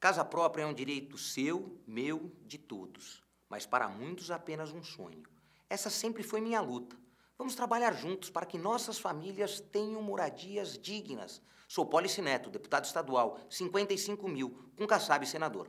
Casa própria é um direito seu, meu, de todos, mas para muitos apenas um sonho. Essa sempre foi minha luta. Vamos trabalhar juntos para que nossas famílias tenham moradias dignas. Sou Polici deputado estadual, 55 mil, com Kassab senador.